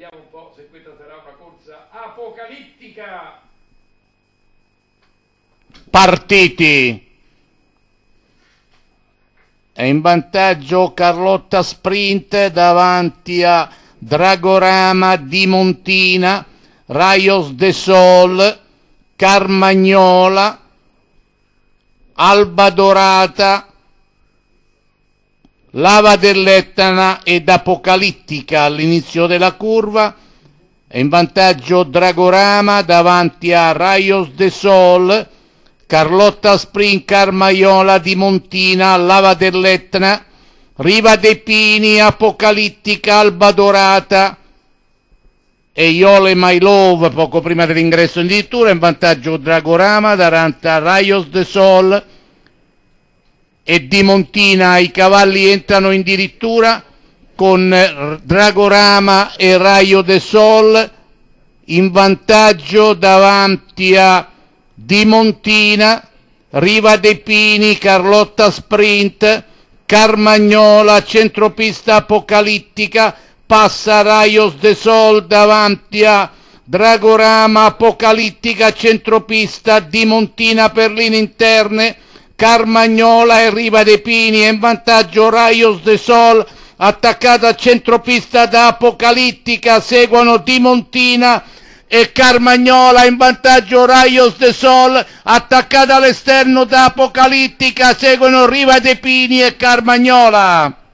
Vediamo un po' se questa sarà una corsa apocalittica. Partiti! È in vantaggio Carlotta Sprint davanti a Dragorama di Montina, Raios de Sol, Carmagnola, Alba Dorata, lava dell'Etna ed apocalittica all'inizio della curva e in vantaggio Dragorama davanti a Rayos de Sol, Carlotta Spring Carmaiola di Montina, Lava dell'Etna, Riva dei Pini, Apocalittica, Alba Dorata e Iole My Love poco prima dell'ingresso in addirittura in vantaggio Dragorama davanti a Rayos de Sol, e di Montina i cavalli entrano in dirittura con eh, Dragorama e Raio de Sol in vantaggio davanti a Di Montina, Riva dei Pini, Carlotta Sprint, Carmagnola, centropista apocalittica, passa Raios de Sol davanti a Dragorama, apocalittica, centropista, Di Montina per linee interne, Carmagnola e Riva dei Pini e in vantaggio Raios de Sol attaccata a centropista da Apocalittica seguono Dimontina e Carmagnola in vantaggio Raios de Sol attaccata all'esterno da Apocalittica seguono Riva dei Pini e Carmagnola